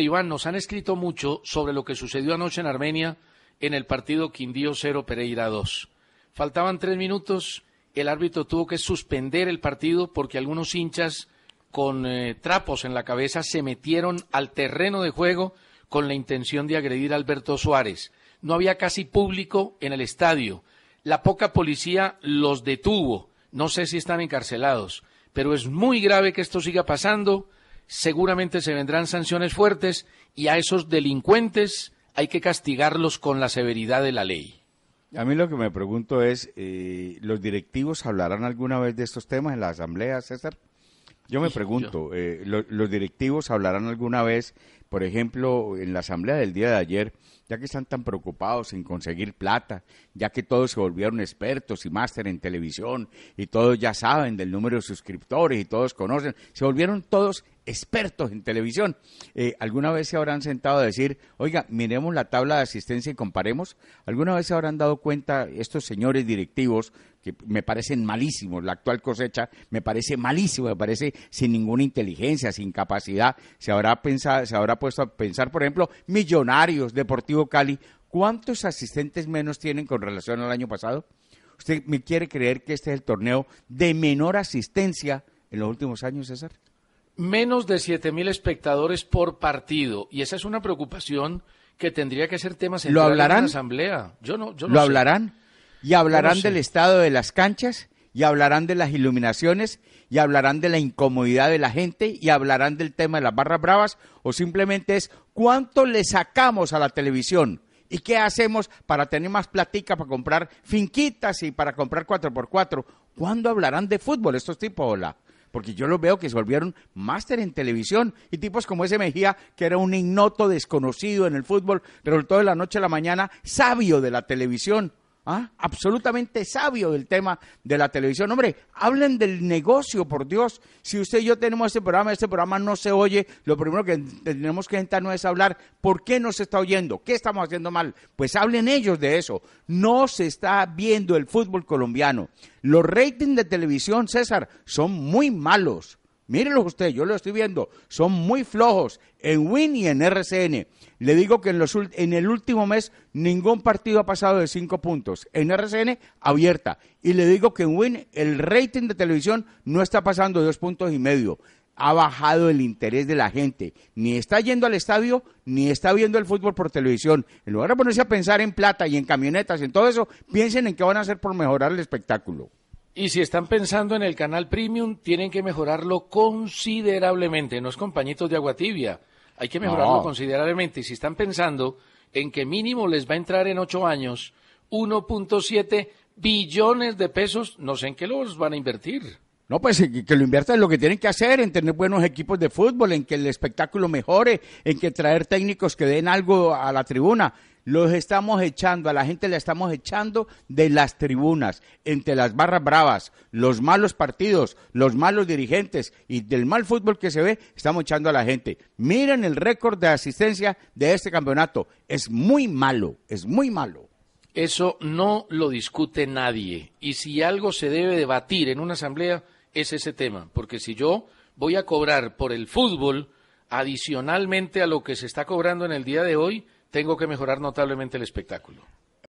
Iván, nos han escrito mucho sobre lo que sucedió anoche en Armenia en el partido Quindío 0 Pereira 2. Faltaban tres minutos, el árbitro tuvo que suspender el partido porque algunos hinchas con eh, trapos en la cabeza se metieron al terreno de juego con la intención de agredir a Alberto Suárez. No había casi público en el estadio. La poca policía los detuvo. No sé si están encarcelados, pero es muy grave que esto siga pasando seguramente se vendrán sanciones fuertes y a esos delincuentes hay que castigarlos con la severidad de la ley. A mí lo que me pregunto es, eh, ¿los directivos hablarán alguna vez de estos temas en la asamblea, César? Yo me pregunto, eh, ¿los directivos hablarán alguna vez por ejemplo, en la asamblea del día de ayer, ya que están tan preocupados en conseguir plata, ya que todos se volvieron expertos y máster en televisión y todos ya saben del número de suscriptores y todos conocen, se volvieron todos expertos en televisión. Eh, ¿Alguna vez se habrán sentado a decir, oiga, miremos la tabla de asistencia y comparemos? ¿Alguna vez se habrán dado cuenta estos señores directivos que me parecen malísimos, la actual cosecha me parece malísimo me parece sin ninguna inteligencia, sin capacidad, se habrá pensado, se habrá puesto a pensar, por ejemplo, Millonarios, Deportivo Cali, ¿cuántos asistentes menos tienen con relación al año pasado? ¿Usted me quiere creer que este es el torneo de menor asistencia en los últimos años, César? Menos de mil espectadores por partido. Y esa es una preocupación que tendría que ser tema central ¿Lo hablarán? en la asamblea. Yo no, yo no ¿Lo hablarán? ¿Y hablarán del estado de las canchas? y hablarán de las iluminaciones y hablarán de la incomodidad de la gente y hablarán del tema de las barras bravas o simplemente es cuánto le sacamos a la televisión y qué hacemos para tener más platica, para comprar finquitas y para comprar 4x4. ¿Cuándo hablarán de fútbol estos tipos, hola? porque yo los veo que se volvieron máster en televisión y tipos como ese Mejía, que era un ignoto desconocido en el fútbol, resultó de la noche a la mañana sabio de la televisión. ¿Ah? absolutamente sabio del tema de la televisión. Hombre, hablen del negocio, por Dios. Si usted y yo tenemos este programa, este programa no se oye, lo primero que tenemos que no es hablar por qué no se está oyendo, qué estamos haciendo mal. Pues hablen ellos de eso. No se está viendo el fútbol colombiano. Los ratings de televisión, César, son muy malos. Mírenlo usted, yo lo estoy viendo. Son muy flojos en Win y en RCN. Le digo que en, en el último mes ningún partido ha pasado de cinco puntos. En RCN, abierta. Y le digo que en Win el rating de televisión no está pasando de dos puntos y medio. Ha bajado el interés de la gente. Ni está yendo al estadio, ni está viendo el fútbol por televisión. En lugar de ponerse a pensar en plata y en camionetas y en todo eso, piensen en qué van a hacer por mejorar el espectáculo. Y si están pensando en el canal premium, tienen que mejorarlo considerablemente. No es compañitos de agua tibia. Hay que mejorarlo considerablemente. Y si están pensando en que mínimo les va a entrar en ocho años 1.7 billones de pesos, no sé en qué los van a invertir. No, pues que lo inviertan en lo que tienen que hacer, en tener buenos equipos de fútbol, en que el espectáculo mejore, en que traer técnicos que den algo a la tribuna. Los estamos echando, a la gente la estamos echando de las tribunas, entre las barras bravas, los malos partidos, los malos dirigentes y del mal fútbol que se ve, estamos echando a la gente. Miren el récord de asistencia de este campeonato. Es muy malo, es muy malo. Eso no lo discute nadie. Y si algo se debe debatir en una asamblea, es ese tema. Porque si yo voy a cobrar por el fútbol adicionalmente a lo que se está cobrando en el día de hoy, tengo que mejorar notablemente el espectáculo.